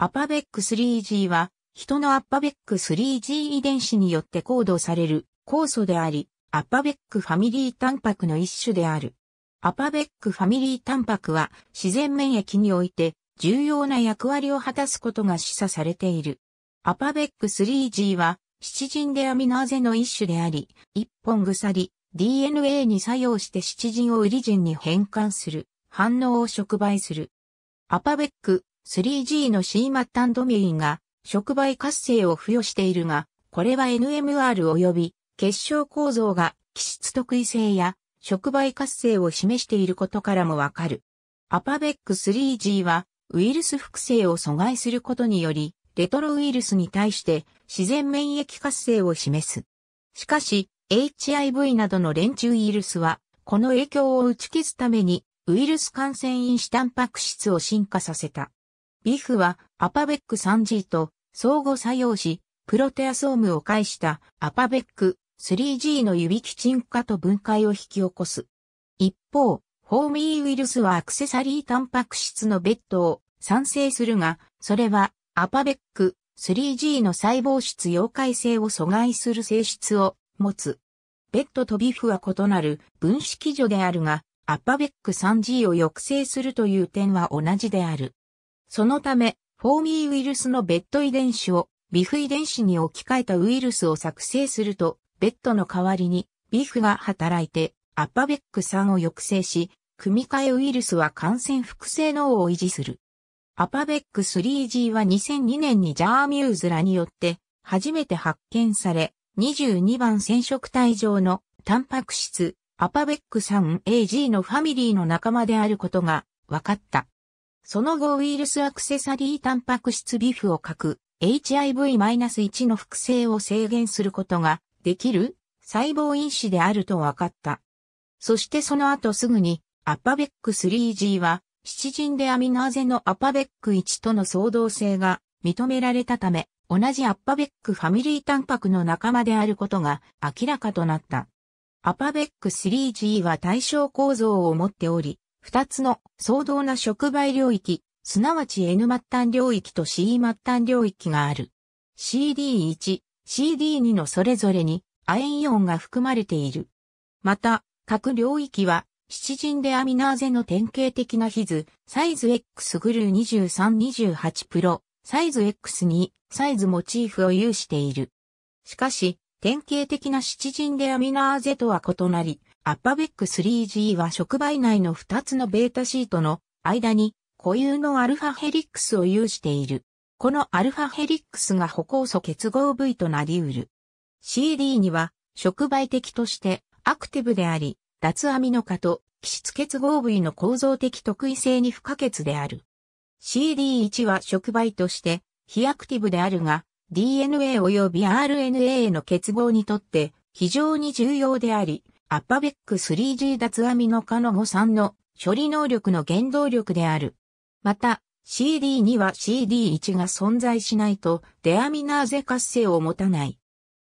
アパベック 3G は、人のアッパベック 3G 遺伝子によって行動される酵素であり、アッパベックファミリータンパクの一種である。アパベックファミリータンパクは自然免疫において重要な役割を果たすことが示唆されている。アパベック 3G は七人でアミナーゼの一種であり、一本鎖 DNA に作用して七人をウリジンに変換する、反応を触媒する。アパベック 3G の C 末端ドメインが触媒活性を付与しているが、これは NMR 及び結晶構造が気質特異性や触媒活性を示していることからもわかる。アパベック 3G はウイルス複製を阻害することにより、レトロウイルスに対して自然免疫活性を示す。しかし、HIV などの連中ウイルスは、この影響を打ち消すために、ウイルス感染因子タンパク質を進化させた。ビフはアパベック 3G と相互作用し、プロテアソームを介したアパベック 3G の指基沈化と分解を引き起こす。一方、ホーミーウイルスはアクセサリータンパク質のベッドを産生するが、それはアパベック 3G の細胞質溶解性を阻害する性質を持つ。ベッドとビフは異なる分子基準であるが、アパベック 3G を抑制するという点は同じである。そのため、フォーミーウイルスのベッド遺伝子をビフ遺伝子に置き換えたウイルスを作成すると、ベッドの代わりにビフが働いてアッパベック酸を抑制し、組み換えウイルスは感染複製能を維持する。アパベック 3G は2002年にジャーミューズらによって初めて発見され、22番染色体上のタンパク質アパベック 3AG のファミリーの仲間であることが分かった。その後ウイルスアクセサリータンパク質ビフを書く HIV-1 の複製を制限することができる細胞因子であると分かった。そしてその後すぐにアパベック 3G は七人でアミナーゼのアパベック1との相同性が認められたため、同じアッパベックファミリータンパクの仲間であることが明らかとなった。アパベック 3G は対象構造を持っており、二つの相当な触媒領域、すなわち N 末端領域と c 末端領域がある。CD1、CD2 のそれぞれに亜鉛イオンが含まれている。また、各領域は、七人でアミナーゼの典型的なヒズ、サイズ X グルー2328プロ、サイズ X にサイズモチーフを有している。しかし、典型的な七人でアミナーゼとは異なり、アッパベック 3G は触媒内の2つのベータシートの間に固有のアルファヘリックスを有している。このアルファヘリックスが歩行素結合部位となり得る。CD には触媒的としてアクティブであり、脱アミノ化と基質結合部位の構造的特異性に不可欠である。CD1 は触媒として非アクティブであるが、DNA 及び RNA への結合にとって非常に重要であり、アッパベック 3G 脱アミノ化の誤算の処理能力の原動力である。また、c d には CD1 が存在しないとデアミナーゼ活性を持たない。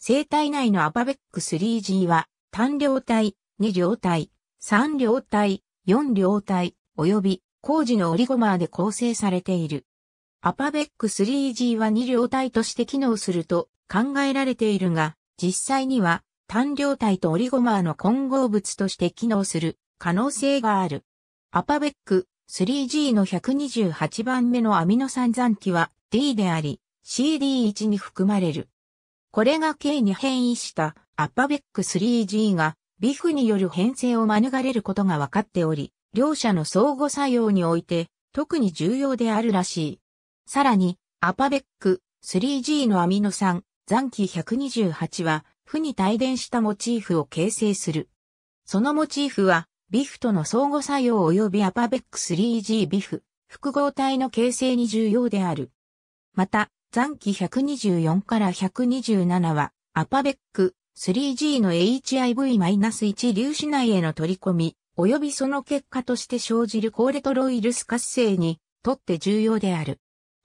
生体内のアパベック 3G は単量体、2量体、3量体、4量体、及び工事のオリゴマーで構成されている。アパベック 3G は2量体として機能すると考えられているが、実際には単量体とオリゴマーの混合物として機能する可能性がある。アパベック 3G の128番目のアミノ酸残機は D であり CD1 に含まれる。これが K に変異したアパベック 3G がビフによる変性を免れることが分かっており、両者の相互作用において特に重要であるらしい。さらに、アパベック 3G のアミノ酸、残機128は負に帯電したモチーフを形成する。そのモチーフは、ビフとの相互作用及びアパベック 3G ビフ、複合体の形成に重要である。また、残機124から127は、アパベック 3G の HIV-1 粒子内への取り込み、及びその結果として生じる高レトロイルス活性にとって重要である。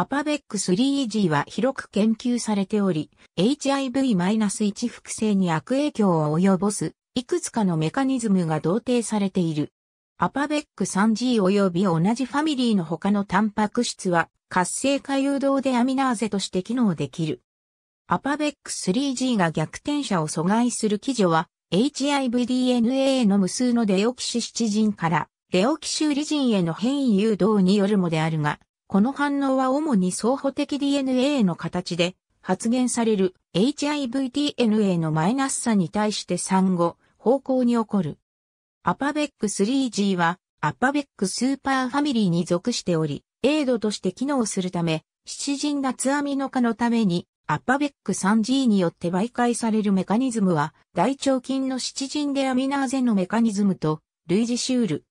アパベック 3G は広く研究されており、HIV-1 複製に悪影響を及ぼす、いくつかのメカニズムが同定されている。アパベック 3G 及び同じファミリーの他のタンパク質は、活性化誘導でアミナーゼとして機能できる。アパベック 3G が逆転者を阻害する基準は、HIVDNA の無数のデオキシシチジンから、デオキシウリジンへの変異誘導によるもであるが、この反応は主に相補的 DNA の形で発現される HIVDNA のマイナスさに対して産後方向に起こる。アパベック 3G はアパベックスーパーファミリーに属しており、エイドとして機能するため、七人脱アミノ化のために、アパベック 3G によって媒介されるメカニズムは、大腸菌の七人レアミナーゼのメカニズムと類似しうる。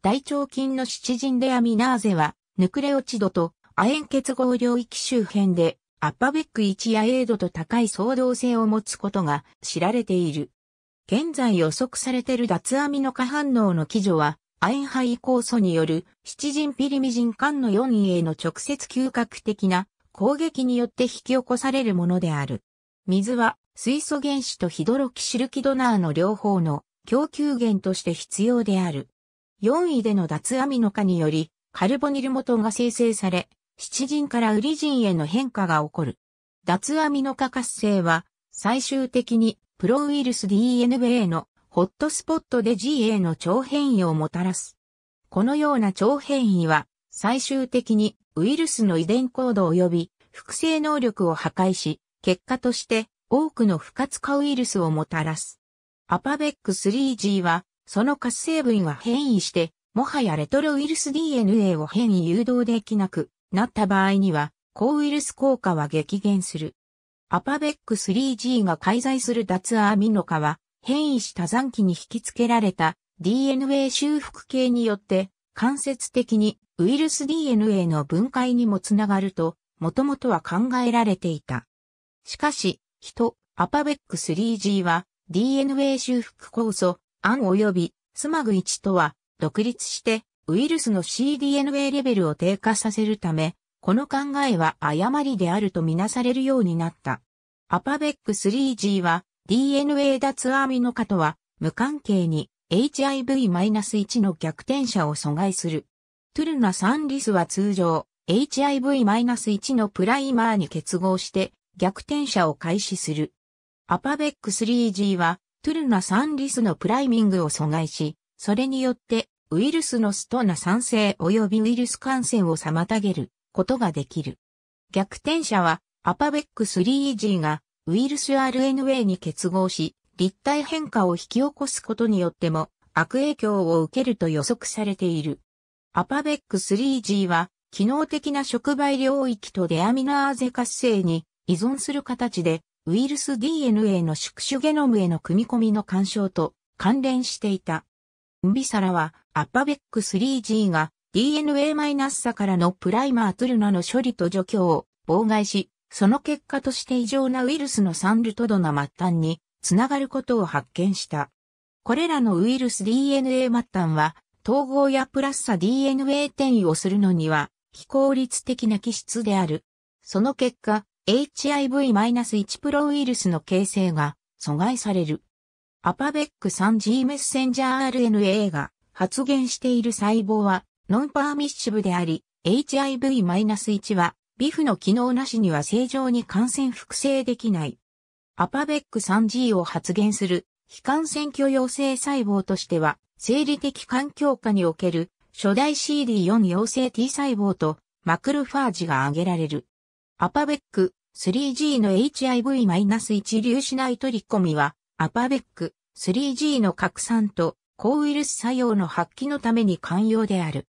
大腸菌の七人レアミナーゼは、ヌクレオチドと亜鉛結合領域周辺でアッパベック1や A 度と高い相動性を持つことが知られている。現在予測されている脱アミノ化反応の基準は、亜鉛肺酵素による七人ピリミジン間の4位への直接嗅覚的な攻撃によって引き起こされるものである。水は水素原子とヒドロキシルキドナーの両方の供給源として必要である。4位での脱アミノ化によりカルボニル元が生成され、七人からウリ人への変化が起こる。脱アミノ化活性は、最終的にプロウイルス DNBA のホットスポットで GA の超変異をもたらす。このような超変異は、最終的にウイルスの遺伝コード及び複製能力を破壊し、結果として多くの不活化ウイルスをもたらす。アパベック 3G は、その活性分は変異してもはやレトロウイルス DNA を変異誘導できなくなった場合には、抗ウイルス効果は激減する。アパベック 3G が介在する脱アミノ化は、変異した残機に引き付けられた DNA 修復系によって、間接的にウイルス DNA の分解にもつながると、もともとは考えられていた。しかし、人、アパベック 3G は DNA 修復酵素、アン及びスマグ1とは独立してウイルスの cDNA レベルを低下させるため、この考えは誤りであるとみなされるようになった。アパベック 3G は DNA 脱アミノ化とは無関係に HIV-1 の逆転者を阻害する。トゥルナ3リスは通常 HIV-1 のプライマーに結合して逆転者を開始する。アパベック 3G はトゥルナ3リスのプライミングを阻害し、それによってウイルスのストな酸性及びウイルス感染を妨げることができる。逆転者はアパベック3 g がウイルス RNA に結合し立体変化を引き起こすことによっても悪影響を受けると予測されている。アパベック 3G は機能的な触媒領域とデアミナーゼ活性に依存する形でウイルス DNA の宿主ゲノムへの組み込みの干渉と関連していた。ンビサラは、アッパベック 3G が d n a マイナス a からのプライマートゥルナの処理と除去を妨害し、その結果として異常なウイルスのサンルトドな末端につながることを発見した。これらのウイルス DNA 末端は、統合やプラスサ DNA 転移をするのには、非効率的な気質である。その結果、HIV-1 プロウイルスの形成が阻害される。アパベック 3G メッセンジャー RNA が発現している細胞はノンパーミッシブであり、HIV-1 はビフの機能なしには正常に感染複製できない。アパベック 3G を発現する非感染許容性細胞としては、生理的環境下における初代 CD4 陽性 T 細胞とマクロファージが挙げられる。アパベック 3G の HIV-1 粒子内取り込みはアパベック 3G の拡散と抗ウイルス作用の発揮のために寛容である。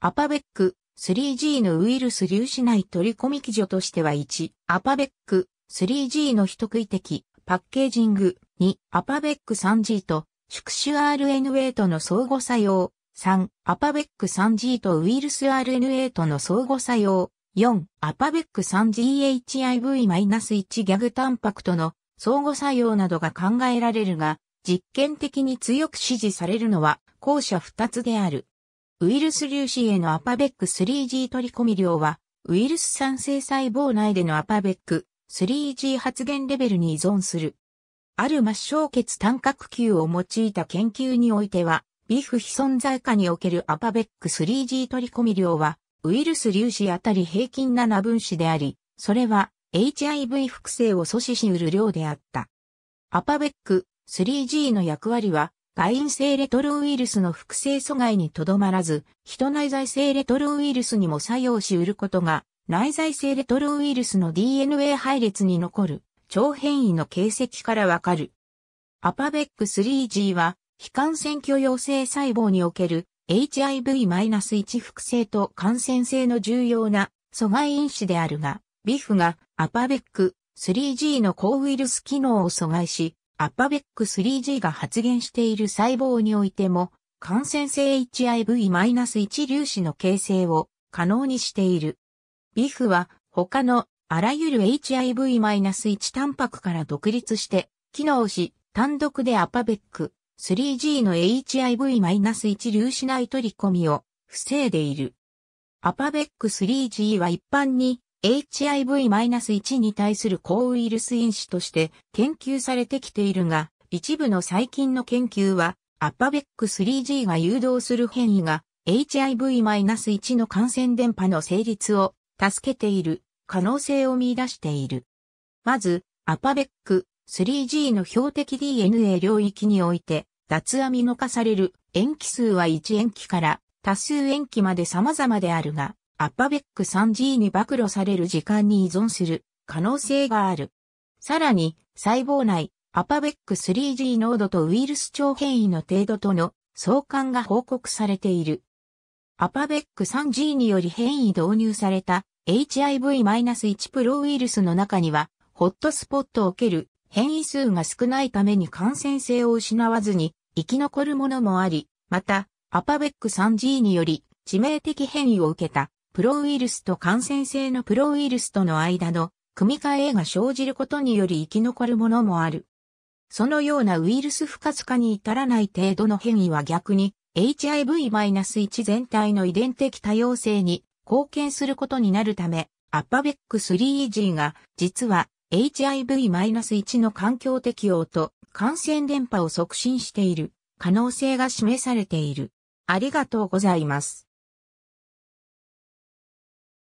アパベック 3G のウイルス粒子内取り込み基準としては1、アパベック 3G の人食い的パッケージング2、アパベック 3G と宿主 RNA との相互作用3、アパベック 3G とウイルス RNA との相互作用4、アパベック 3GHIV-1 ギャグタンパクとの相互作用などが考えられるが、実験的に強く支持されるのは後者二つである。ウイルス粒子へのアパベック 3G 取り込み量は、ウイルス酸性細胞内でのアパベック 3G 発現レベルに依存する。ある末梢血単核球を用いた研究においては、ビフ非存在下におけるアパベック 3G 取り込み量は、ウイルス粒子あたり平均7分子であり、それは HIV 複製を阻止しうる量であった。アパベック 3G の役割は、外因性レトロウイルスの複製阻害にとどまらず、人内在性レトロウイルスにも作用しうることが、内在性レトロウイルスの DNA 配列に残る超変異の形跡からわかる。アパベック 3G は、非感染許容性細胞における HIV-1 複製と感染性の重要な阻害因子であるが、ビフがアパベック 3G の抗ウイルス機能を阻害し、アパベック 3G が発現している細胞においても、感染性 HIV-1 粒子の形成を可能にしている。ビフは他のあらゆる HIV-1 タンパクから独立して機能し、単独でアパベック 3G の HIV-1 粒子内取り込みを防いでいる。アパベック 3G は一般に HIV-1 に対する抗ウイルス因子として研究されてきているが、一部の最近の研究は、アッパベック 3G が誘導する変異が HIV-1 の感染伝播の成立を助けている可能性を見出している。まず、アパベック 3G の標的 DNA 領域において、脱アミノ化される塩基数は1塩基から多数塩基まで様々であるが、アッパベック 3G に暴露される時間に依存する可能性がある。さらに、細胞内、アパベック 3G 濃度とウイルス超変異の程度との相関が報告されている。アパベック 3G により変異導入された HIV-1 プロウイルスの中には、ホットスポットを受ける変異数が少ないために感染性を失わずに生き残るものもあり、また、アパベック 3G により致命的変異を受けたプロウイルスと感染性のプロウイルスとの間の組み換えが生じることにより生き残るものもある。そのようなウイルス不活化に至らない程度の変異は逆に HIV-1 全体の遺伝的多様性に貢献することになるため、アッパベック 3G が実は HIV-1 の環境適応と感染伝播を促進している可能性が示されている。ありがとうございます。